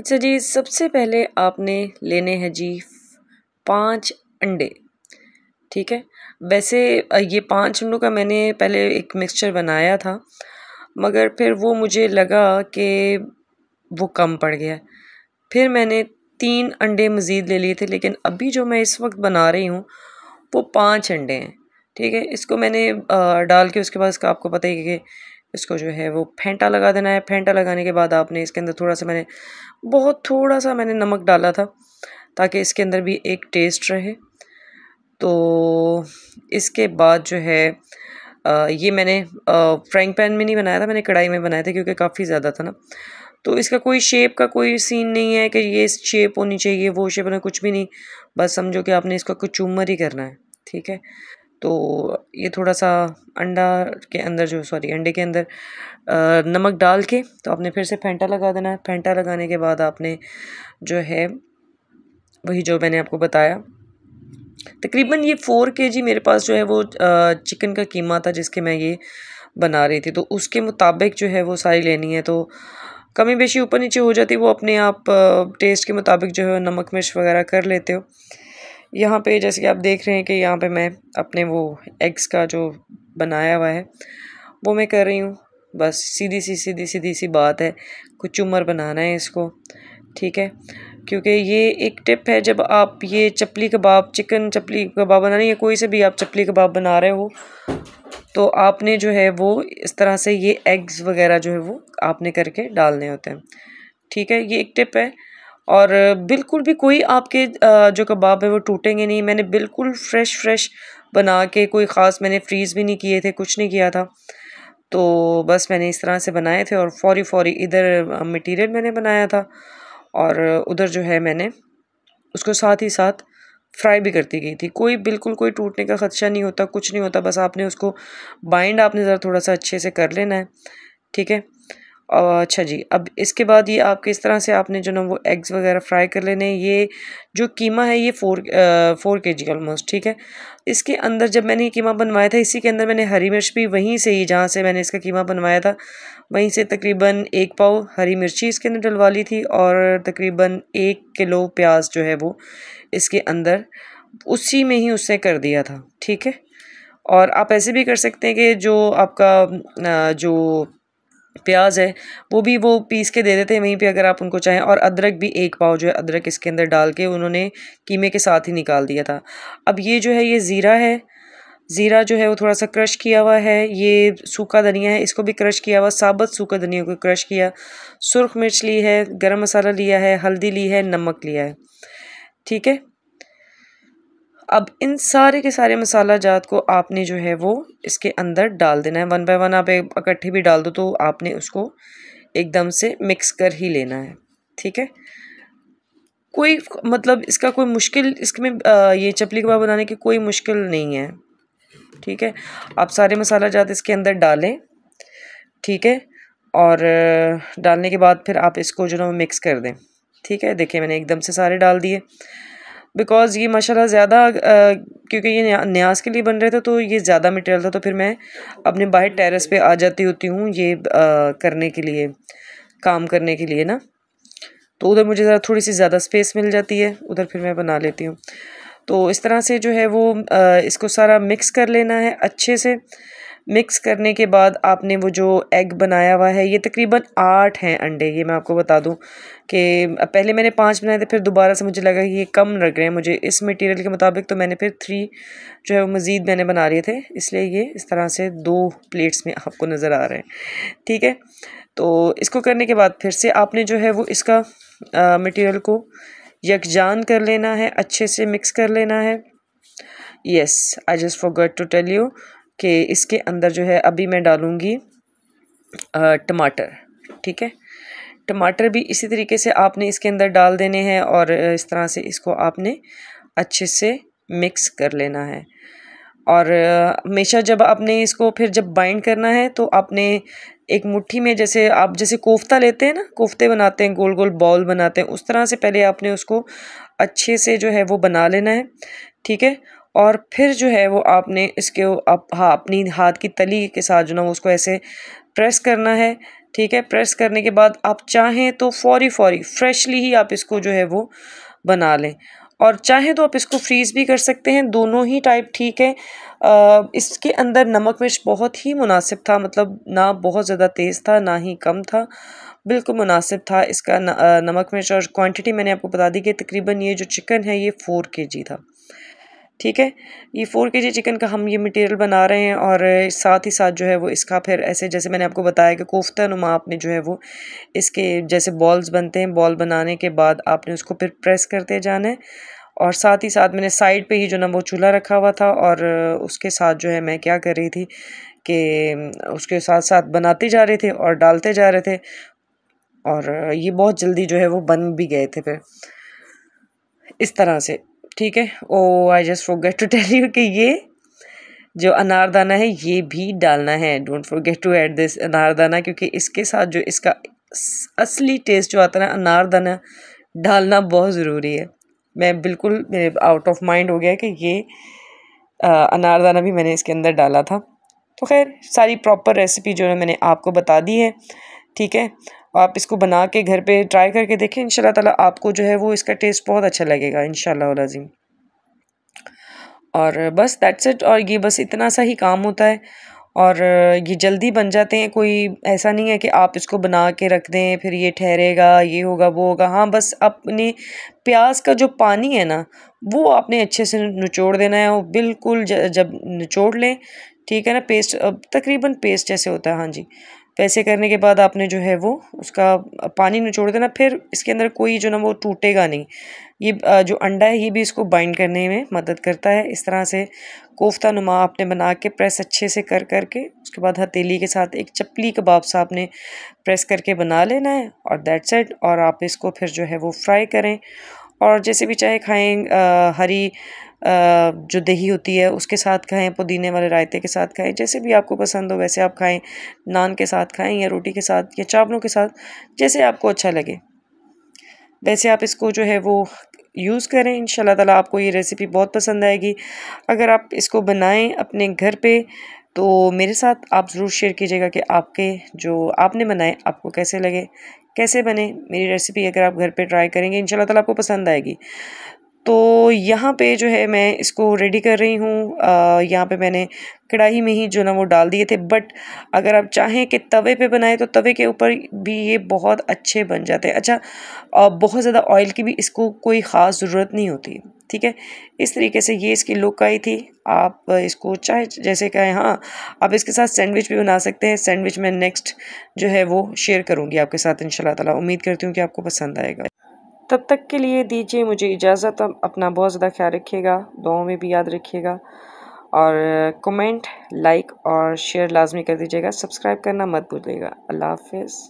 अच्छा जी सबसे पहले आपने लेने हैं जी पांच अंडे ठीक है वैसे ये पांच अंडों का मैंने पहले एक मिक्सचर बनाया था मगर फिर वो मुझे लगा कि वो कम पड़ गया फिर मैंने तीन अंडे मज़ीद ले लिए थे लेकिन अभी जो मैं इस वक्त बना रही हूँ वो पांच अंडे हैं ठीक है इसको मैंने डाल के उसके बाद इसका आपको पता ही कि इसको जो है वो फेंटा लगा देना है फेंटा लगाने के बाद आपने इसके अंदर थोड़ा सा मैंने बहुत थोड़ा सा मैंने नमक डाला था ताकि इसके अंदर भी एक टेस्ट रहे तो इसके बाद जो है आ, ये मैंने फ्राइंग पैन में नहीं बनाया था मैंने कढ़ाई में बनाया था क्योंकि काफ़ी ज़्यादा था ना तो इसका कोई शेप का कोई सीन नहीं है कि ये शेप होनी चाहिए वो शेप होना कुछ भी नहीं बस समझो कि आपने इसका कुछ चूमर ही करना है ठीक है तो ये थोड़ा सा अंडा के अंदर जो सॉरी अंडे के अंदर नमक डाल के तो आपने फिर से फेंटा लगा देना है फेंटा लगाने के बाद आपने जो है वही जो मैंने आपको बताया तकरीबन ये फ़ोर के जी मेरे पास जो है वो चिकन का कीमा था जिसके मैं ये बना रही थी तो उसके मुताबिक जो है वो सारी लेनी है तो कमी बेशी ऊपर नीचे हो जाती वो अपने आप टेस्ट के मुताबिक जो है नमक मिर्च वगैरह कर लेते हो यहाँ पे जैसे कि आप देख रहे हैं कि यहाँ पे मैं अपने वो एग्स का जो बनाया हुआ है वो मैं कर रही हूँ बस सीधी सी सीधी सीधी सी बात है कुछ उम्र बनाना है इसको ठीक है क्योंकि ये एक टिप है जब आप ये चपली कबाब चिकन चपली कबाब बनाना या कोई से भी आप चपली कबाब बना रहे हो तो आपने जो है वो इस तरह से ये एग्स वगैरह जो है वो आपने करके डालने होते हैं ठीक है ये एक टिप है और बिल्कुल भी कोई आपके जो कबाब है वो टूटेंगे नहीं मैंने बिल्कुल फ़्रेश फ्रेश बना के कोई ख़ास मैंने फ्रीज़ भी नहीं किए थे कुछ नहीं किया था तो बस मैंने इस तरह से बनाए थे और फौरी फौरी इधर मटेरियल मैंने बनाया था और उधर जो है मैंने उसको साथ ही साथ फ्राई भी करती गई थी कोई बिल्कुल कोई टूटने का ख़दशा नहीं होता कुछ नहीं होता बस आपने उसको बाइंड आपने ज़रा थोड़ा सा अच्छे से कर लेना है ठीक है अच्छा जी अब इसके बाद ये आपके इस तरह से आपने जो ना वो एग्स वगैरह फ्राई कर लेने ये जो कीमा है ये फोर फोर के जी ऑलमोस्ट ठीक है इसके अंदर जब मैंने ये कीमा बनवाया था इसी के अंदर मैंने हरी मिर्च भी वहीं से ही जहाँ से मैंने इसका कीमा बनवाया था वहीं से तकरीबन एक पाव हरी मिर्ची इसके अंदर डलवा ली थी और तकरीबन एक किलो प्याज जो है वो इसके अंदर उसी में ही उसने कर दिया था ठीक है और आप ऐसे भी कर सकते हैं कि जो आपका जो प्याज है वो भी वो पीस के दे देते हैं वहीं पे अगर आप उनको चाहें और अदरक भी एक पाव जो है अदरक इसके अंदर डाल के उन्होंने कीमे के साथ ही निकाल दिया था अब ये जो है ये ज़ीरा है ज़ीरा जो है वो थोड़ा सा क्रश किया हुआ है ये सूखा धनिया है इसको भी क्रश किया हुआ साबत सूखा धनिया को क्रश किया सुरख मिर्च ली है गर्म मसाला लिया है हल्दी ली है नमक लिया है ठीक है अब इन सारे के सारे मसाला जात को आपने जो है वो इसके अंदर डाल देना है वन बाय वन आप इकट्ठे भी डाल दो तो आपने उसको एकदम से मिक्स कर ही लेना है ठीक है कोई मतलब इसका कोई मुश्किल इसमें ये चपली कबाब बनाने की कोई मुश्किल नहीं है ठीक है आप सारे मसाला जात इसके अंदर डालें ठीक है और डालने के बाद फिर आप इसको जो ना मिक्स कर दें ठीक है देखिए मैंने एकदम से सारे डाल दिए बिकॉज़ ये माशाल्लाह ज़्यादा क्योंकि ये न्यास के लिए बन रहे थे तो ये ज़्यादा मटेरियल था तो फिर मैं अपने बाहर टेरेस पे आ जाती होती हूँ ये आ, करने के लिए काम करने के लिए ना तो उधर मुझे ज़रा थोड़ी सी ज़्यादा स्पेस मिल जाती है उधर फिर मैं बना लेती हूँ तो इस तरह से जो है वो आ, इसको सारा मिक्स कर लेना है अच्छे से मिक्स करने के बाद आपने वो जो एग बनाया हुआ है ये तकरीबन आठ हैं अंडे ये मैं आपको बता दूं कि पहले मैंने पाँच बनाए थे फिर दोबारा से मुझे लगा कि ये कम लग रहे हैं मुझे इस मटेरियल के मुताबिक तो मैंने फिर थ्री जो है वो मज़ीद मैंने बना लिए थे इसलिए ये इस तरह से दो प्लेट्स में आपको नज़र आ रहे हैं ठीक है तो इसको करने के बाद फिर से आपने जो है वो इसका मटीरियल को यकजान कर लेना है अच्छे से मिक्स कर लेना है yes I just got to tell you कि इसके अंदर जो है अभी मैं डालूँगी टमाटर ठीक है टमाटर भी इसी तरीके से आपने इसके अंदर डाल देने हैं और इस तरह से इसको आपने अच्छे से मिक्स कर लेना है और हमेशा जब आपने इसको फिर जब बाइंड करना है तो आपने एक मुट्ठी में जैसे आप जैसे कोफ्ता लेते हैं ना कोफ्ते बनाते हैं गोल गोल बॉल बनाते हैं उस तरह से पहले आपने उसको अच्छे से जो है वो बना लेना है ठीक है और फिर जो है वो आपने इसके आप हाँ अपनी हाथ की तली के साथ जो ना उसको ऐसे प्रेस करना है ठीक है प्रेस करने के बाद आप चाहें तो फौरी फौरी फ्रेशली ही आप इसको जो है वो बना लें और चाहें तो आप इसको फ्रीज़ भी कर सकते हैं दोनों ही टाइप ठीक है आ, इसके अंदर नमक मिर्च बहुत ही मुनासिब था मतलब ना बहुत ज़्यादा तेज़ था ना ही कम था बिल्कुल मुनासिब था इसका न, आ, नमक मिर्च और क्वांटिटी मैंने आपको बता दी कि तकरीबन ये जो चिकन है ये फ़ोर के जी था ठीक है ये फ़ोर के जी चिकन का हम ये मटेरियल बना रहे हैं और साथ ही साथ जो है वो इसका फिर ऐसे जैसे मैंने आपको बताया कि कोफ्ता नुमा आपने जो है वो इसके जैसे बॉल्स बनते हैं बॉल बनाने के बाद आपने उसको फिर प्रेस करते जाना है और साथ ही साथ मैंने साइड पे ही जो ना वो चूल्हा रखा हुआ था और उसके साथ जो है मैं क्या कर रही थी कि उसके साथ साथ बनाते जा रहे थे और डालते जा रहे थे और ये बहुत जल्दी जो है वो बन भी गए थे फिर इस तरह से ठीक है oh I just forget to tell you कि ये जो अनारदाना है ये भी डालना है don't forget to add this anardana क्योंकि इसके साथ जो इसका असली टेस्ट जो आता है ना अनारदाना डालना बहुत ज़रूरी है मैं बिल्कुल मेरे आउट ऑफ माइंड हो गया कि ये अनारदाना भी मैंने इसके अंदर डाला था तो खैर सारी प्रॉपर रेसिपी जो है मैंने आपको बता दी है ठीक है आप इसको बना के घर पे ट्राई करके देखें इन ताला आपको जो है वो इसका टेस्ट बहुत अच्छा लगेगा इन शजीम और बस दैट्स इट और ये बस इतना सा ही काम होता है और ये जल्दी बन जाते हैं कोई ऐसा नहीं है कि आप इसको बना के रख दें फिर ये ठहरेगा ये होगा वो होगा हाँ बस अपने प्याज का जो पानी है ना वो आपने अच्छे से निचोड़ देना है वो बिल्कुल जब निचोड़ लें ठीक है ना पेस्ट अब तकरीबन पेस्ट जैसे होता है हाँ जी तो ऐसे करने के बाद आपने जो है वो उसका पानी निचोड़ देना फिर इसके अंदर कोई जो ना वो टूटेगा नहीं ये जो अंडा है ये भी इसको बाइंड करने में मदद करता है इस तरह से कोफ्ता नुमा आपने बना के प्रेस अच्छे से कर कर के उसके बाद हथेली के साथ एक चपली कबाब सा आपने प्रेस करके बना लेना है और दैट्स सेट और आप इसको फिर जो है वो फ्राई करें और जैसे भी चाहे खाएँ हरी जो दही होती है उसके साथ खाएं पुदीने वाले रायते के साथ खाएं जैसे भी आपको पसंद हो वैसे आप खाएं नान के साथ खाएं या रोटी के साथ या चावलों के साथ जैसे आपको अच्छा लगे वैसे आप इसको जो है वो यूज़ करें इन ताला आपको ये रेसिपी बहुत पसंद आएगी अगर आप इसको बनाएं अपने घर पे तो मेरे साथ आप ज़रूर शेयर कीजिएगा कि आपके जो आपने बनाए आपको कैसे लगे कैसे बने मेरी रेसिपी अगर आप घर पे ट्राई करेंगे इन ताला आपको पसंद आएगी तो यहाँ पे जो है मैं इसको रेडी कर रही हूँ यहाँ पे मैंने कढ़ाई में ही जो ना वो डाल दिए थे बट अगर आप चाहें कि तवे पे बनाएं तो तवे के ऊपर भी ये बहुत अच्छे बन जाते हैं अच्छा बहुत ज़्यादा ऑयल की भी इसको कोई ख़ास ज़रूरत नहीं होती ठीक है इस तरीके से ये इसकी लुक आई थी आप इसको चाहे जैसे कहें हाँ आप इसके साथ सैंडविच भी बना सकते हैं सैंडविच मैं नेक्स्ट जो है वो शेयर करूँगी आपके साथ इन शाला उम्मीद करती हूँ कि आपको पसंद आएगा तब तक के लिए दीजिए मुझे इजाज़त अपना बहुत ज़्यादा ख्याल रखिएगा दुआओं में भी याद रखिएगा और कमेंट लाइक और शेयर लाजमी कर दीजिएगा सब्सक्राइब करना मत भूलिएगा अल्लाह हाफिज़